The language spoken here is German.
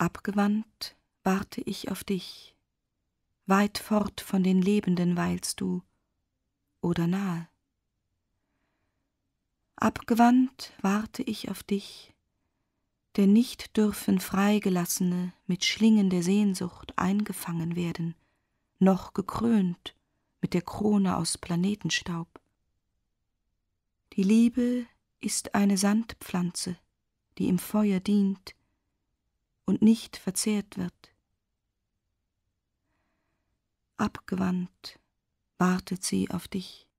Abgewandt warte ich auf dich. Weit fort von den Lebenden weilst du oder nahe. Abgewandt warte ich auf dich, denn nicht dürfen Freigelassene mit Schlingen der Sehnsucht eingefangen werden, noch gekrönt mit der Krone aus Planetenstaub. Die Liebe ist eine Sandpflanze, die im Feuer dient, und nicht verzehrt wird. Abgewandt wartet sie auf dich.